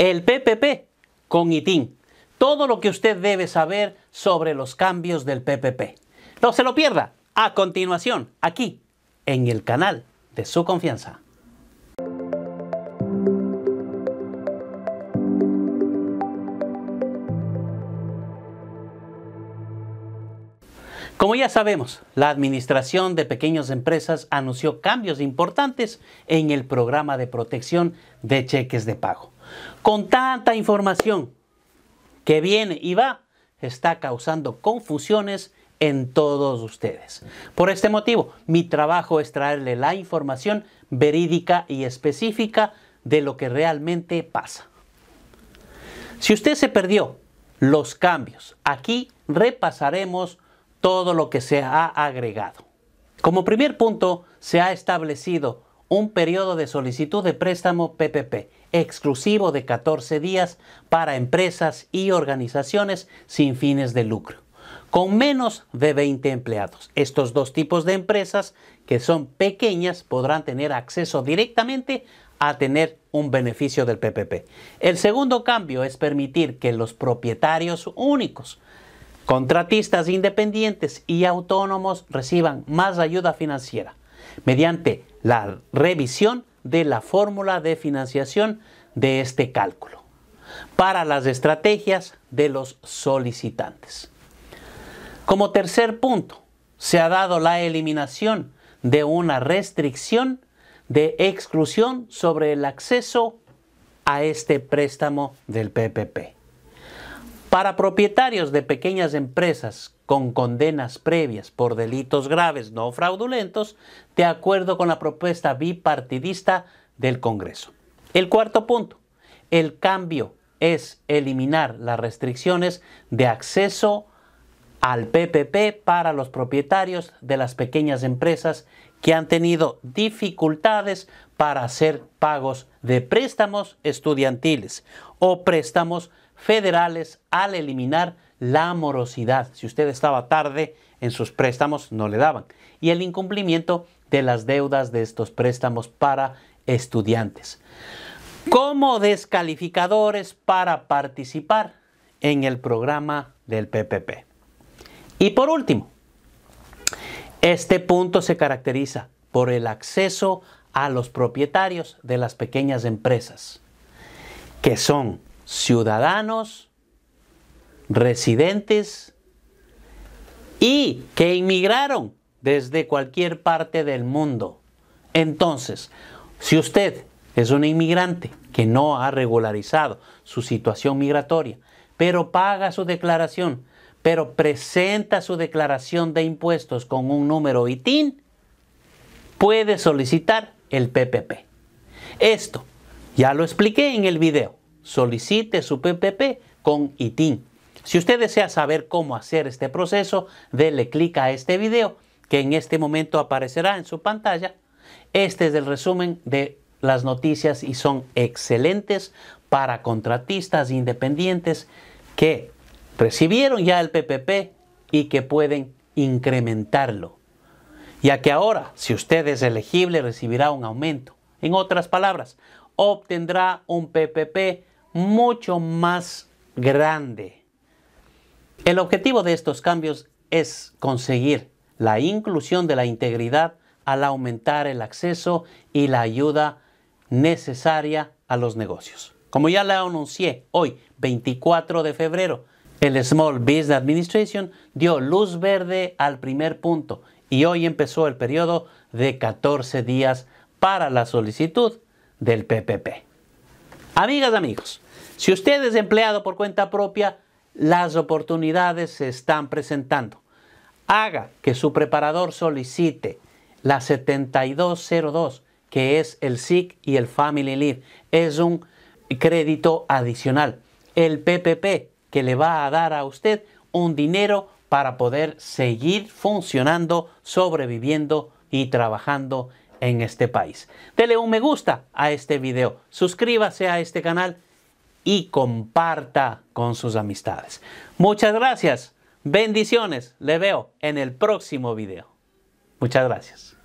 El PPP con ITIN. Todo lo que usted debe saber sobre los cambios del PPP. No se lo pierda. A continuación, aquí, en el canal de su confianza. Como ya sabemos, la Administración de Pequeñas Empresas anunció cambios importantes en el programa de protección de cheques de pago. Con tanta información que viene y va, está causando confusiones en todos ustedes. Por este motivo, mi trabajo es traerle la información verídica y específica de lo que realmente pasa. Si usted se perdió los cambios, aquí repasaremos todo lo que se ha agregado. Como primer punto, se ha establecido un periodo de solicitud de préstamo PPP exclusivo de 14 días para empresas y organizaciones sin fines de lucro, con menos de 20 empleados. Estos dos tipos de empresas, que son pequeñas, podrán tener acceso directamente a tener un beneficio del PPP. El segundo cambio es permitir que los propietarios únicos contratistas independientes y autónomos reciban más ayuda financiera mediante la revisión de la fórmula de financiación de este cálculo para las estrategias de los solicitantes. Como tercer punto, se ha dado la eliminación de una restricción de exclusión sobre el acceso a este préstamo del PPP. Para propietarios de pequeñas empresas con condenas previas por delitos graves no fraudulentos, de acuerdo con la propuesta bipartidista del Congreso. El cuarto punto, el cambio es eliminar las restricciones de acceso al PPP para los propietarios de las pequeñas empresas que han tenido dificultades para hacer pagos de préstamos estudiantiles o préstamos federales al eliminar la morosidad. Si usted estaba tarde en sus préstamos, no le daban. Y el incumplimiento de las deudas de estos préstamos para estudiantes. Como descalificadores para participar en el programa del PPP. Y por último, este punto se caracteriza por el acceso a los propietarios de las pequeñas empresas, que son ciudadanos, residentes y que inmigraron desde cualquier parte del mundo. Entonces, si usted es un inmigrante que no ha regularizado su situación migratoria, pero paga su declaración, pero presenta su declaración de impuestos con un número ITIN, puede solicitar el PPP. Esto ya lo expliqué en el video solicite su PPP con ITIN. Si usted desea saber cómo hacer este proceso, dele clic a este video que en este momento aparecerá en su pantalla. Este es el resumen de las noticias y son excelentes para contratistas independientes que recibieron ya el PPP y que pueden incrementarlo. Ya que ahora, si usted es elegible, recibirá un aumento. En otras palabras, obtendrá un PPP mucho más grande. El objetivo de estos cambios es conseguir la inclusión de la integridad al aumentar el acceso y la ayuda necesaria a los negocios. Como ya la anuncié hoy, 24 de febrero, el Small Business Administration dio luz verde al primer punto y hoy empezó el periodo de 14 días para la solicitud del PPP. Amigas, amigos, si usted es empleado por cuenta propia, las oportunidades se están presentando. Haga que su preparador solicite la 7202, que es el SIC y el Family Leave. Es un crédito adicional. El PPP, que le va a dar a usted un dinero para poder seguir funcionando, sobreviviendo y trabajando en este país. Dele un me gusta a este video, suscríbase a este canal y comparta con sus amistades. Muchas gracias, bendiciones, le veo en el próximo video. Muchas gracias.